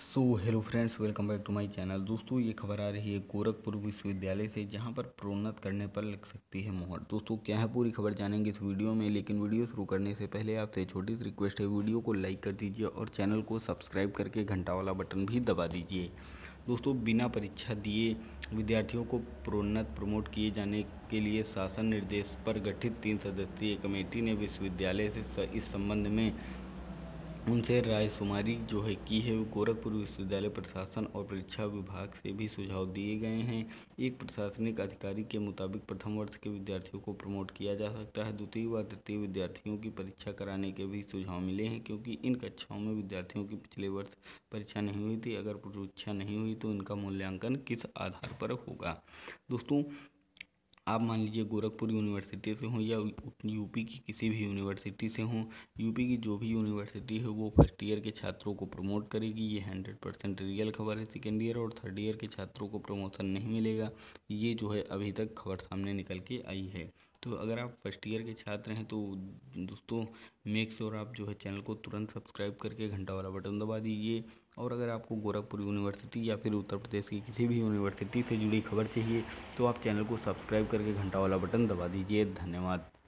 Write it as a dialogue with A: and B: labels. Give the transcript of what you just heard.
A: so hello friends welcome back to my channel दोस्तों ये खबर आ रही है गोरखपुर विश्वविद्यालय से जहां पर प्रोन्नत करने पर लग सकती है मोहर दोस्तों क्या है पूरी खबर जानेंगे इस वीडियो में लेकिन वीडियो शुरू करने से पहले आपसे छोटी सी रिक्वेस्ट है वीडियो को लाइक कर दीजिए और चैनल को सब्सक्राइब करके घंटा वाला बटन भी दबा दीजिए दोस्तों बिना परीक्षा दिए विद्यार्थियों को प्रोन्नत प्रमोट किए जाने के लिए शासन निर्देश पर गठित तीन सदस्यीय कमेटी ने विश्वविद्यालय से इस संबंध में उनसे रायशुमारी जो है की है वो गोरखपुर विश्वविद्यालय प्रशासन और परीक्षा विभाग से भी सुझाव दिए गए हैं एक प्रशासनिक अधिकारी के मुताबिक प्रथम वर्ष के विद्यार्थियों को प्रमोट किया जा सकता है द्वितीय व तृतीय विद्यार्थियों की परीक्षा कराने के भी सुझाव मिले हैं क्योंकि इन कक्षाओं में विद्यार्थियों की पिछले वर्ष परीक्षा नहीं हुई थी अगर परीक्षा नहीं हुई तो इनका मूल्यांकन किस आधार पर होगा दोस्तों आप मान लीजिए गोरखपुर यूनिवर्सिटी से हों या यूपी की किसी भी यूनिवर्सिटी से हों यूपी की जो भी यूनिवर्सिटी है वो फर्स्ट ईयर के छात्रों को प्रमोट करेगी ये हंड्रेड परसेंट रियल खबर है सेकेंड ईयर और थर्ड ईयर के छात्रों को प्रमोशन नहीं मिलेगा ये जो है अभी तक खबर सामने निकल के आई है तो अगर आप फर्स्ट ईयर के छात्र हैं तो दोस्तों मेक श्योर आप जो है चैनल को तुरंत सब्सक्राइब करके घंटा वाला बटन दबा दीजिए और अगर आपको गोरखपुर यूनिवर्सिटी या फिर उत्तर प्रदेश की किसी भी यूनिवर्सिटी से जुड़ी खबर चाहिए तो आप चैनल को सब्सक्राइब करके घंटा वाला बटन दबा दीजिए धन्यवाद